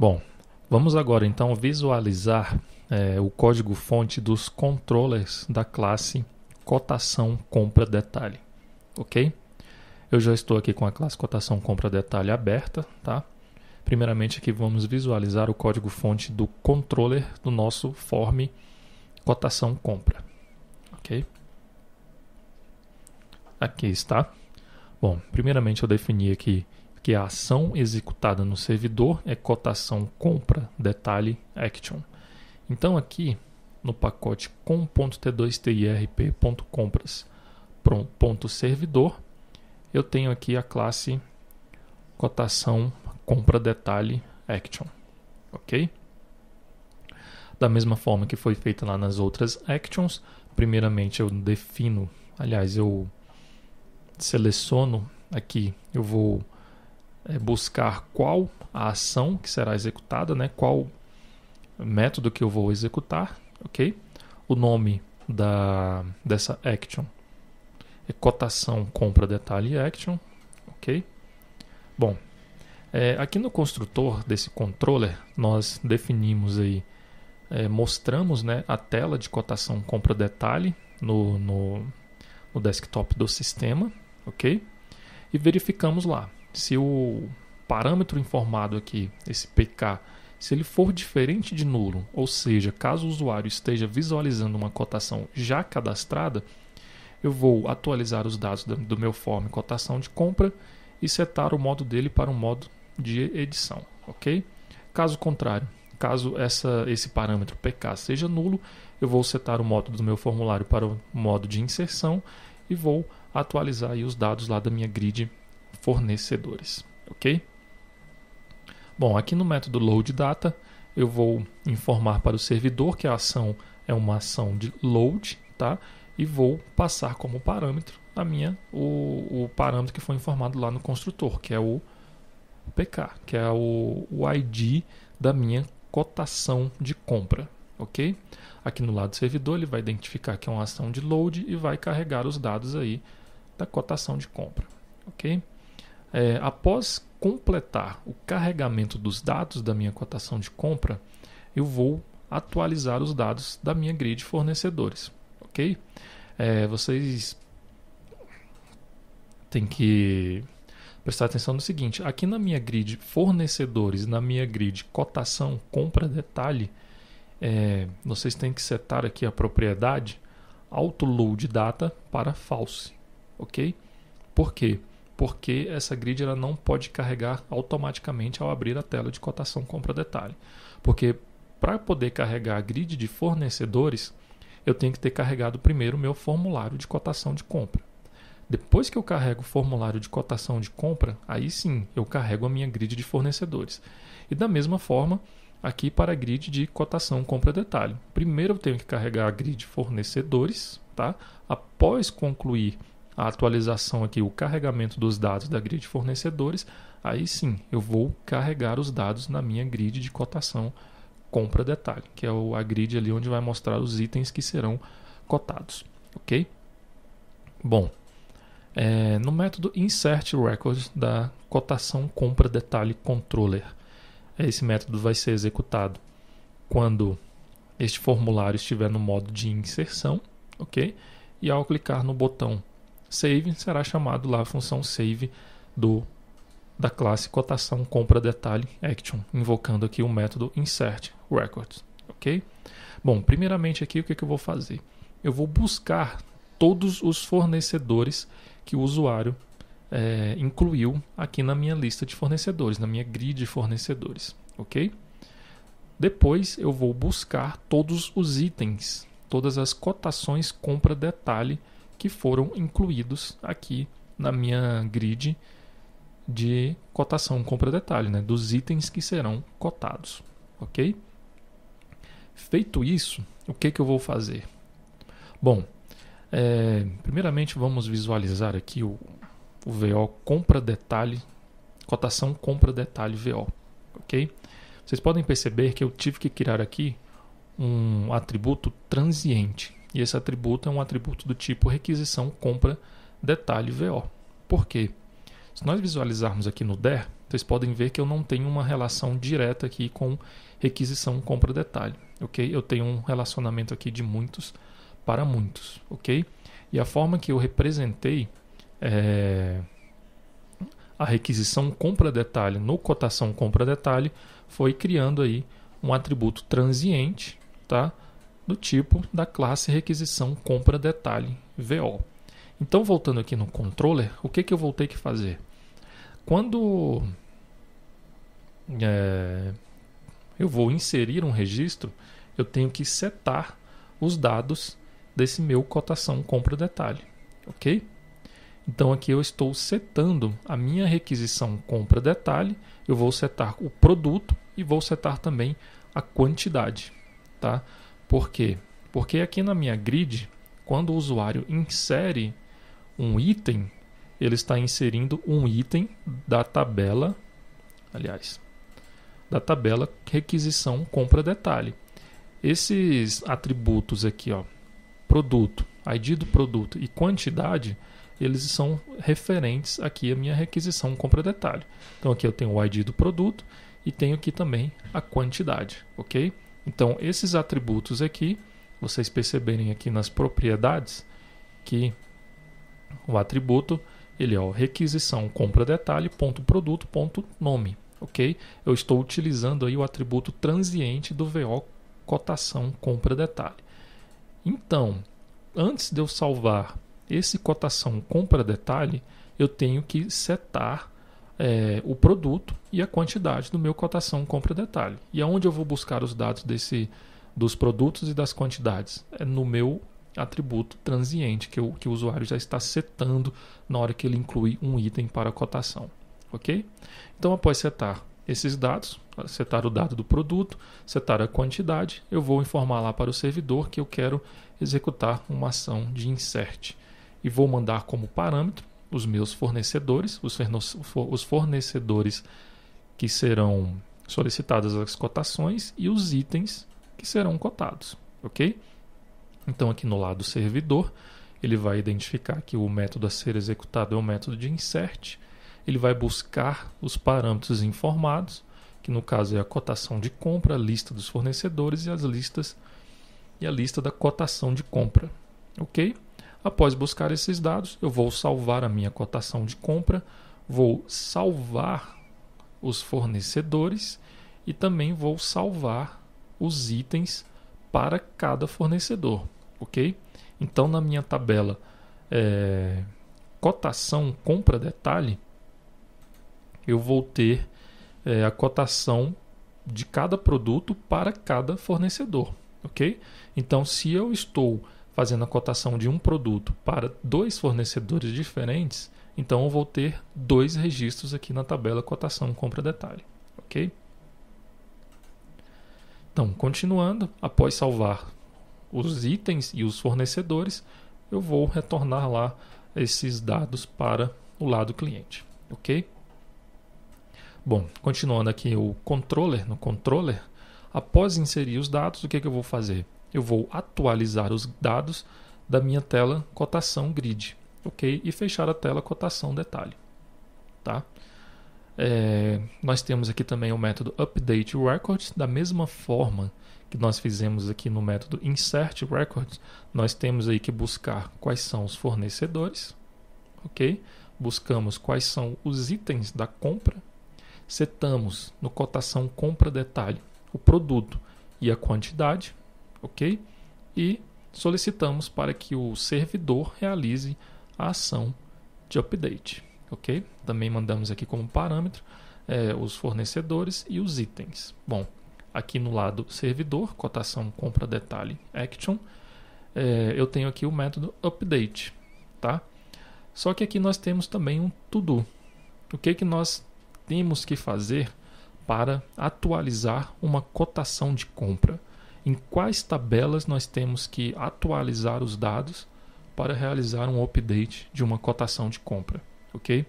Bom, vamos agora então visualizar é, o código-fonte dos controllers da classe cotação compra detalhe, ok? Eu já estou aqui com a classe cotação compra detalhe aberta, tá? Primeiramente aqui vamos visualizar o código-fonte do controller do nosso form cotação compra, ok? Aqui está. Bom, primeiramente eu defini aqui que a ação executada no servidor é cotação compra detalhe action. Então aqui no pacote com.t2tirp.compras.servidor eu tenho aqui a classe cotação compra detalhe action, ok? Da mesma forma que foi feita lá nas outras actions, primeiramente eu defino, aliás eu seleciono aqui, eu vou é buscar qual a ação que será executada, né? qual método que eu vou executar, ok? O nome da, dessa action é cotação, compra, detalhe action, ok? Bom, é, aqui no construtor desse controller, nós definimos aí, é, mostramos né, a tela de cotação compra detalhe no, no, no desktop do sistema, ok? E verificamos lá se o parâmetro informado aqui, esse PK, se ele for diferente de nulo, ou seja, caso o usuário esteja visualizando uma cotação já cadastrada, eu vou atualizar os dados do meu form cotação de compra e setar o modo dele para um modo de edição, ok? Caso contrário, caso essa, esse parâmetro PK seja nulo, eu vou setar o modo do meu formulário para o modo de inserção e vou atualizar os dados lá da minha grid fornecedores, ok? Bom, aqui no método load data eu vou informar para o servidor que a ação é uma ação de load, tá? E vou passar como parâmetro a minha o, o parâmetro que foi informado lá no construtor, que é o PK, que é o, o ID da minha cotação de compra, ok? Aqui no lado do servidor ele vai identificar que é uma ação de load e vai carregar os dados aí da cotação de compra, ok? É, após completar o carregamento dos dados da minha cotação de compra, eu vou atualizar os dados da minha grid fornecedores, ok? É, vocês têm que prestar atenção no seguinte: aqui na minha grid fornecedores, na minha grid cotação compra detalhe, é, vocês têm que setar aqui a propriedade load data para false, ok? Por quê? porque essa grid ela não pode carregar automaticamente ao abrir a tela de cotação compra detalhe. Porque para poder carregar a grid de fornecedores, eu tenho que ter carregado primeiro o meu formulário de cotação de compra. Depois que eu carrego o formulário de cotação de compra, aí sim eu carrego a minha grid de fornecedores. E da mesma forma, aqui para a grid de cotação compra detalhe. Primeiro eu tenho que carregar a grid de fornecedores, tá? Após concluir a atualização aqui, o carregamento dos dados da grid de fornecedores, aí sim eu vou carregar os dados na minha grid de cotação compra detalhe, que é a grid ali onde vai mostrar os itens que serão cotados, ok? Bom, é, no método insert record da cotação compra detalhe controller, é, esse método vai ser executado quando este formulário estiver no modo de inserção, ok? E ao clicar no botão save, será chamado lá a função save do da classe cotação compra detalhe action, invocando aqui o método insert records, ok? Bom, primeiramente aqui o que, que eu vou fazer? Eu vou buscar todos os fornecedores que o usuário é, incluiu aqui na minha lista de fornecedores, na minha grid de fornecedores, ok? Depois eu vou buscar todos os itens, todas as cotações compra detalhe que foram incluídos aqui na minha grid de cotação compra detalhe, né? dos itens que serão cotados, ok? Feito isso, o que, que eu vou fazer? Bom, é, primeiramente vamos visualizar aqui o, o VO compra detalhe, cotação compra detalhe VO, ok? Vocês podem perceber que eu tive que criar aqui um atributo transiente. E esse atributo é um atributo do tipo requisição, compra, detalhe, VO. Por quê? Se nós visualizarmos aqui no DER, vocês podem ver que eu não tenho uma relação direta aqui com requisição, compra, detalhe, ok? Eu tenho um relacionamento aqui de muitos para muitos, ok? E a forma que eu representei é, a requisição compra detalhe no cotação compra detalhe foi criando aí um atributo transiente, tá? do tipo da classe requisição compra detalhe VO. Então, voltando aqui no controller, o que, que eu vou ter que fazer? Quando é, eu vou inserir um registro, eu tenho que setar os dados desse meu cotação compra detalhe, ok? Então aqui eu estou setando a minha requisição compra detalhe, eu vou setar o produto e vou setar também a quantidade, tá? Por quê? Porque aqui na minha grid, quando o usuário insere um item, ele está inserindo um item da tabela, aliás, da tabela requisição compra detalhe. Esses atributos aqui, ó, produto, ID do produto e quantidade, eles são referentes aqui à minha requisição compra detalhe. Então aqui eu tenho o ID do produto e tenho aqui também a quantidade, ok? Então, esses atributos aqui, vocês perceberem aqui nas propriedades que o atributo ele é o requisição, compra detalhe, ponto produto, ponto nome, ok? Eu estou utilizando aí o atributo transiente do VO cotação compra detalhe. Então, antes de eu salvar esse cotação compra detalhe, eu tenho que setar é, o produto e a quantidade do meu cotação compra detalhe. E aonde eu vou buscar os dados desse, dos produtos e das quantidades? É no meu atributo transiente que, eu, que o usuário já está setando na hora que ele inclui um item para a cotação. Ok? Então, após setar esses dados, setar o dado do produto, setar a quantidade, eu vou informar lá para o servidor que eu quero executar uma ação de insert e vou mandar como parâmetro os meus fornecedores, os fornecedores que serão solicitadas as cotações e os itens que serão cotados, ok? Então aqui no lado servidor, ele vai identificar que o método a ser executado é o método de insert, ele vai buscar os parâmetros informados, que no caso é a cotação de compra, a lista dos fornecedores e as listas e a lista da cotação de compra, ok? Após buscar esses dados, eu vou salvar a minha cotação de compra, vou salvar os fornecedores e também vou salvar os itens para cada fornecedor, ok? Então, na minha tabela é, cotação compra detalhe, eu vou ter é, a cotação de cada produto para cada fornecedor, ok? Então, se eu estou fazendo a cotação de um produto para dois fornecedores diferentes, então eu vou ter dois registros aqui na tabela cotação compra detalhe, ok? Então, continuando, após salvar os itens e os fornecedores, eu vou retornar lá esses dados para o lado cliente, ok? Bom, continuando aqui o controller, no controller, após inserir os dados, o que, é que eu vou fazer? eu vou atualizar os dados da minha tela cotação grid, ok? E fechar a tela cotação detalhe, tá? É, nós temos aqui também o método update record, da mesma forma que nós fizemos aqui no método insert record, nós temos aí que buscar quais são os fornecedores, ok? Buscamos quais são os itens da compra, setamos no cotação compra detalhe o produto e a quantidade, ok? E solicitamos para que o servidor realize a ação de update, ok? Também mandamos aqui como parâmetro é, os fornecedores e os itens. Bom, aqui no lado servidor, cotação compra detalhe action, é, eu tenho aqui o método update, tá? Só que aqui nós temos também um todo. O que, que nós temos que fazer para atualizar uma cotação de compra? em quais tabelas nós temos que atualizar os dados para realizar um update de uma cotação de compra, ok?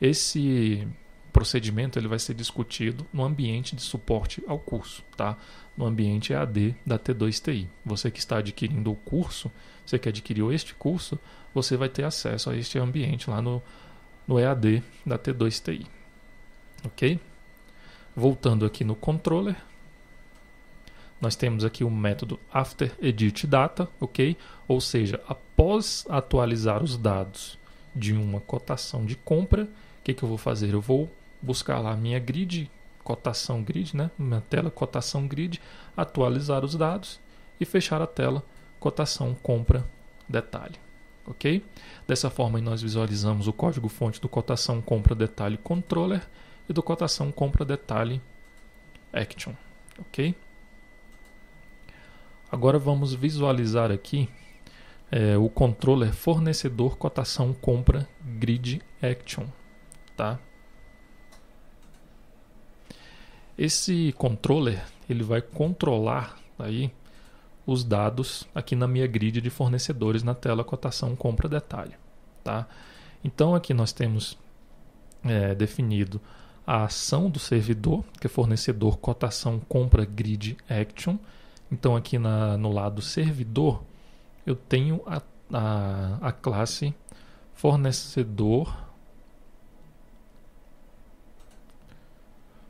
Esse procedimento ele vai ser discutido no ambiente de suporte ao curso, tá? No ambiente EAD da T2TI. Você que está adquirindo o curso, você que adquiriu este curso, você vai ter acesso a este ambiente lá no, no EAD da T2TI, ok? Voltando aqui no controller, nós temos aqui o um método after edit data, ok? Ou seja, após atualizar os dados de uma cotação de compra, o que, que eu vou fazer? Eu vou buscar lá a minha grid, cotação grid, né? Minha tela cotação grid, atualizar os dados e fechar a tela cotação compra detalhe, ok? Dessa forma nós visualizamos o código fonte do cotação compra detalhe controller e do cotação compra detalhe action, ok? Agora vamos visualizar aqui é, o controller fornecedor cotação compra grid action, tá? Esse controller ele vai controlar aí os dados aqui na minha grid de fornecedores na tela cotação compra detalhe, tá? Então aqui nós temos é, definido a ação do servidor, que é fornecedor cotação compra grid action, então aqui na, no lado servidor, eu tenho a, a, a classe fornecedor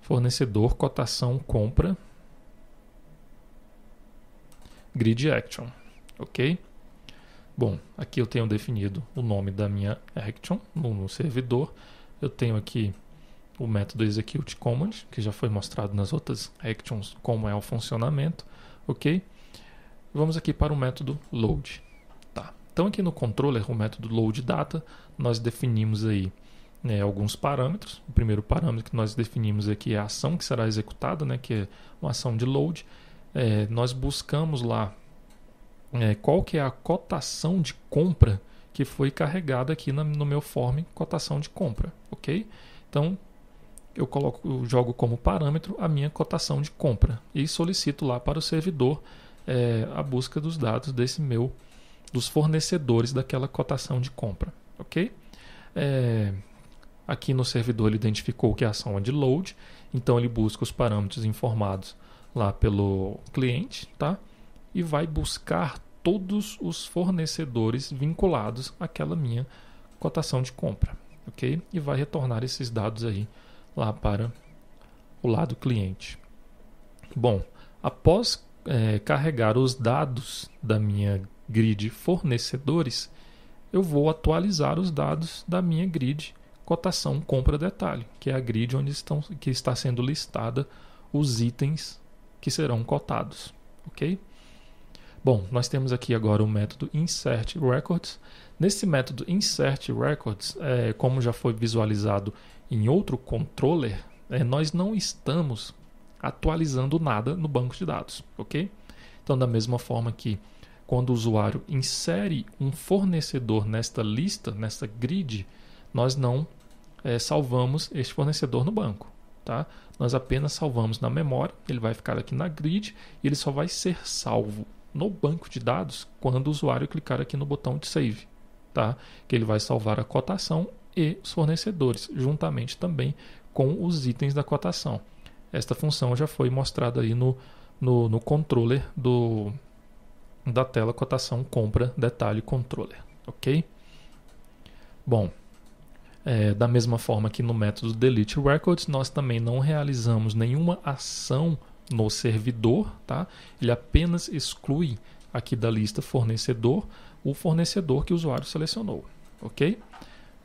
fornecedor cotação compra grid action, ok? Bom, aqui eu tenho definido o nome da minha action no, no servidor. Eu tenho aqui o método execute command, que já foi mostrado nas outras actions como é o funcionamento ok? Vamos aqui para o método load. Tá. Então aqui no controller, o método load data, nós definimos aí né, alguns parâmetros. O primeiro parâmetro que nós definimos aqui é a ação que será executada, né, que é uma ação de load. É, nós buscamos lá é, qual que é a cotação de compra que foi carregada aqui na, no meu form cotação de compra, ok? Então eu coloco, eu jogo como parâmetro a minha cotação de compra e solicito lá para o servidor é, a busca dos dados desse meu, dos fornecedores daquela cotação de compra, ok? É, aqui no servidor ele identificou que a ação é de load, então ele busca os parâmetros informados lá pelo cliente, tá? E vai buscar todos os fornecedores vinculados àquela minha cotação de compra, ok? E vai retornar esses dados aí lá para o lado cliente. Bom, após é, carregar os dados da minha grid fornecedores, eu vou atualizar os dados da minha grid cotação compra detalhe, que é a grid onde estão, que está sendo listada os itens que serão cotados, ok? Bom, nós temos aqui agora o método insert records. Nesse método insert records, é, como já foi visualizado em outro controller, é, nós não estamos atualizando nada no banco de dados, ok? Então, da mesma forma que quando o usuário insere um fornecedor nesta lista, nesta grid, nós não é, salvamos este fornecedor no banco, tá? Nós apenas salvamos na memória, ele vai ficar aqui na grid e ele só vai ser salvo no banco de dados quando o usuário clicar aqui no botão de save, tá? Que ele vai salvar a cotação e os fornecedores, juntamente também com os itens da cotação. Esta função já foi mostrada aí no, no, no controller do, da tela cotação compra detalhe controller, ok? Bom, é, da mesma forma que no método delete records, nós também não realizamos nenhuma ação no servidor, tá? Ele apenas exclui aqui da lista fornecedor o fornecedor que o usuário selecionou, ok?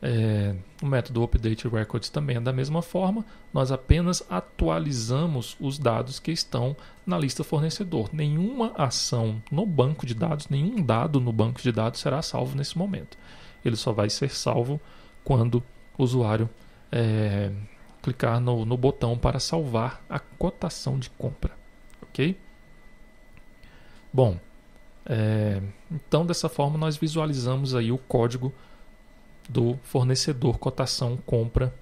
É, o método update records também é da mesma forma, nós apenas atualizamos os dados que estão na lista fornecedor. Nenhuma ação no banco de dados, nenhum dado no banco de dados será salvo nesse momento. Ele só vai ser salvo quando o usuário é, clicar no, no botão para salvar a cotação de compra. Ok? Bom, é, então dessa forma nós visualizamos aí o código do fornecedor cotação compra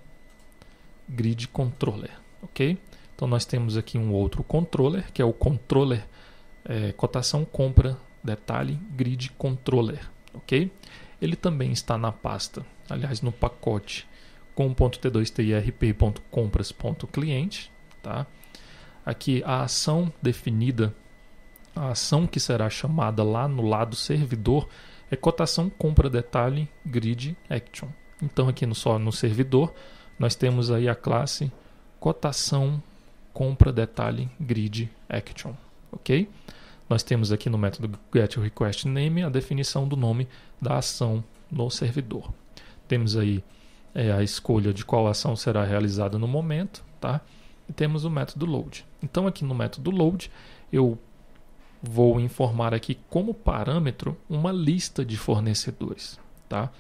grid controller, ok? Então nós temos aqui um outro controller que é o controller é, cotação compra detalhe grid controller, ok? Ele também está na pasta, aliás no pacote comt 2 trpcomprascliente tá? Aqui a ação definida, a ação que será chamada lá no lado servidor é cotação compra detalhe grid action. Então aqui no só no servidor nós temos aí a classe cotação compra detalhe grid action, ok? Nós temos aqui no método getRequestName a definição do nome da ação no servidor. Temos aí é, a escolha de qual ação será realizada no momento, tá? E temos o método load. Então aqui no método load eu vou informar aqui como parâmetro uma lista de fornecedores, tá?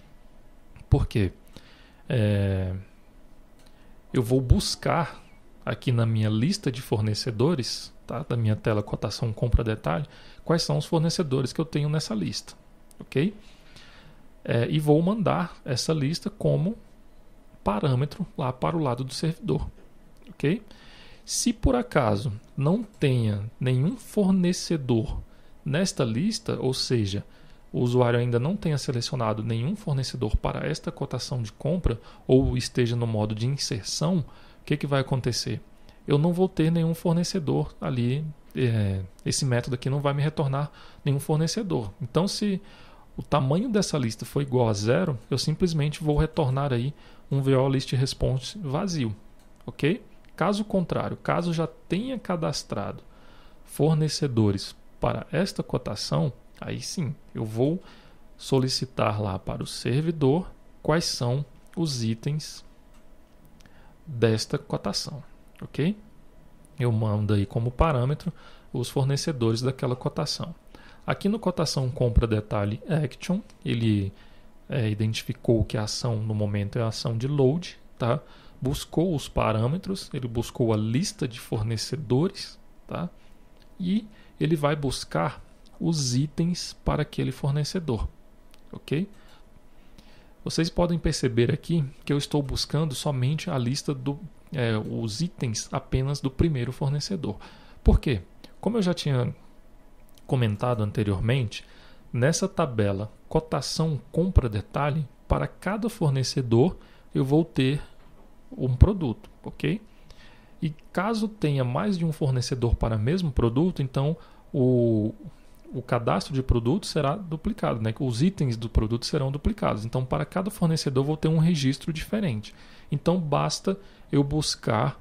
Porque é, eu vou buscar aqui na minha lista de fornecedores, tá? Da minha tela cotação compra detalhe, quais são os fornecedores que eu tenho nessa lista, ok? É, e vou mandar essa lista como parâmetro lá para o lado do servidor, ok? Se por acaso não tenha nenhum fornecedor nesta lista, ou seja, o usuário ainda não tenha selecionado nenhum fornecedor para esta cotação de compra ou esteja no modo de inserção, o que, que vai acontecer? Eu não vou ter nenhum fornecedor ali. É, esse método aqui não vai me retornar nenhum fornecedor. Então, se o tamanho dessa lista for igual a zero, eu simplesmente vou retornar aí um VO list response vazio, ok? Caso contrário, caso já tenha cadastrado fornecedores para esta cotação, aí sim eu vou solicitar lá para o servidor quais são os itens desta cotação, ok? Eu mando aí como parâmetro os fornecedores daquela cotação. Aqui no cotação compra detalhe action, ele é, identificou que a ação no momento é a ação de load, tá? buscou os parâmetros, ele buscou a lista de fornecedores, tá? E ele vai buscar os itens para aquele fornecedor, ok? Vocês podem perceber aqui que eu estou buscando somente a lista dos é, os itens apenas do primeiro fornecedor. Por quê? Como eu já tinha comentado anteriormente, nessa tabela cotação compra detalhe, para cada fornecedor eu vou ter um produto, ok? E caso tenha mais de um fornecedor para o mesmo produto, então o, o cadastro de produto será duplicado, né? os itens do produto serão duplicados. Então, para cada fornecedor, vou ter um registro diferente. Então, basta eu buscar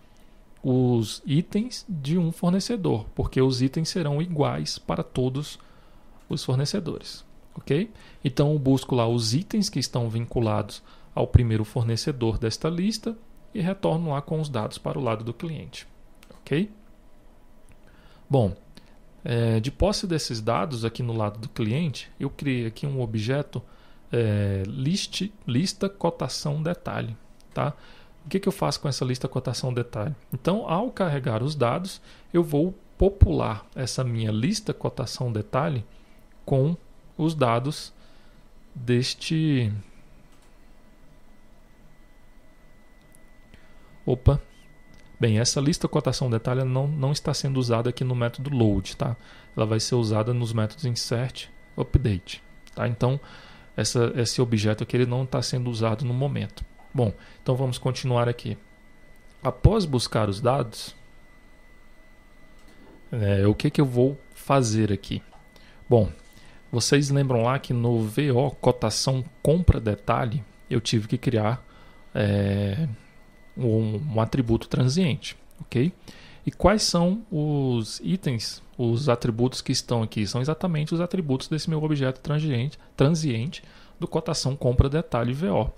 os itens de um fornecedor, porque os itens serão iguais para todos os fornecedores. Ok? Então, eu busco lá os itens que estão vinculados ao primeiro fornecedor desta lista, e retorno lá com os dados para o lado do cliente. Ok? Bom, é, de posse desses dados aqui no lado do cliente, eu criei aqui um objeto é, list, lista cotação detalhe. Tá? O que, que eu faço com essa lista cotação detalhe? Então, ao carregar os dados, eu vou popular essa minha lista cotação detalhe com os dados deste Opa, bem, essa lista cotação detalhe não, não está sendo usada aqui no método load, tá? Ela vai ser usada nos métodos insert, update, tá? Então, essa, esse objeto aqui ele não está sendo usado no momento. Bom, então vamos continuar aqui. Após buscar os dados, é, o que, que eu vou fazer aqui? Bom, vocês lembram lá que no VO cotação compra detalhe eu tive que criar é, um, um atributo transiente, ok? E quais são os itens, os atributos que estão aqui? São exatamente os atributos desse meu objeto transiente, transiente do cotação compra detalhe VO.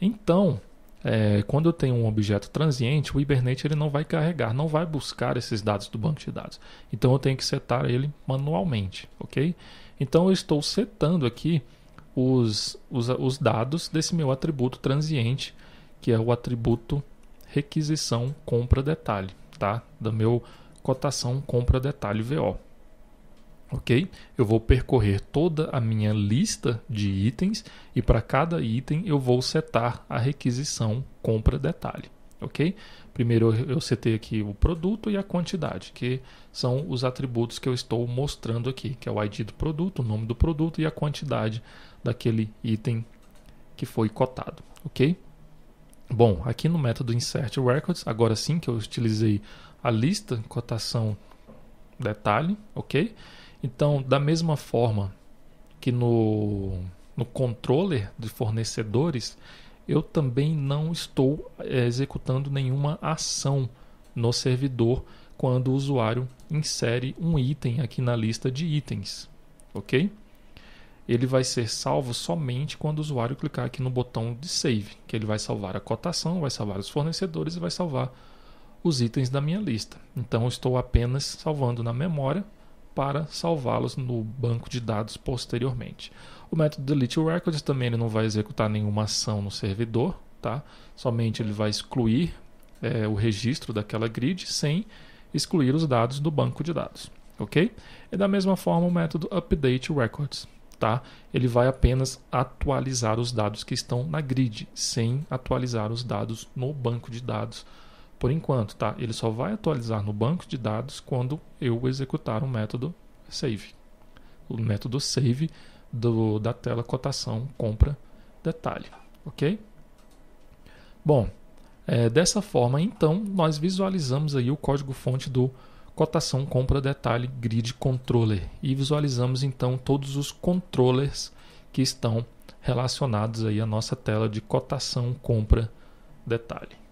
Então, é, quando eu tenho um objeto transiente, o Hibernate ele não vai carregar, não vai buscar esses dados do banco de dados. Então eu tenho que setar ele manualmente, ok? Então eu estou setando aqui os, os, os dados desse meu atributo transiente que é o atributo requisição compra detalhe, tá? Da meu cotação compra detalhe VO. OK? Eu vou percorrer toda a minha lista de itens e para cada item eu vou setar a requisição compra detalhe, OK? Primeiro eu setei aqui o produto e a quantidade, que são os atributos que eu estou mostrando aqui, que é o ID do produto, o nome do produto e a quantidade daquele item que foi cotado, ok? Bom, aqui no método insert records, agora sim que eu utilizei a lista, cotação, detalhe, ok? Então, da mesma forma que no, no controller de fornecedores, eu também não estou eh, executando nenhuma ação no servidor quando o usuário insere um item aqui na lista de itens, ok? ele vai ser salvo somente quando o usuário clicar aqui no botão de save, que ele vai salvar a cotação, vai salvar os fornecedores e vai salvar os itens da minha lista. Então eu estou apenas salvando na memória para salvá-los no banco de dados posteriormente. O método delete records também ele não vai executar nenhuma ação no servidor, tá? Somente ele vai excluir é, o registro daquela grid sem excluir os dados do banco de dados, ok? E da mesma forma o método update records tá? Ele vai apenas atualizar os dados que estão na grid, sem atualizar os dados no banco de dados por enquanto, tá? Ele só vai atualizar no banco de dados quando eu executar o um método save. O método save do, da tela cotação compra detalhe, ok? Bom, é, dessa forma, então, nós visualizamos aí o código-fonte do cotação compra detalhe grid controller e visualizamos então todos os controllers que estão relacionados aí à nossa tela de cotação compra detalhe.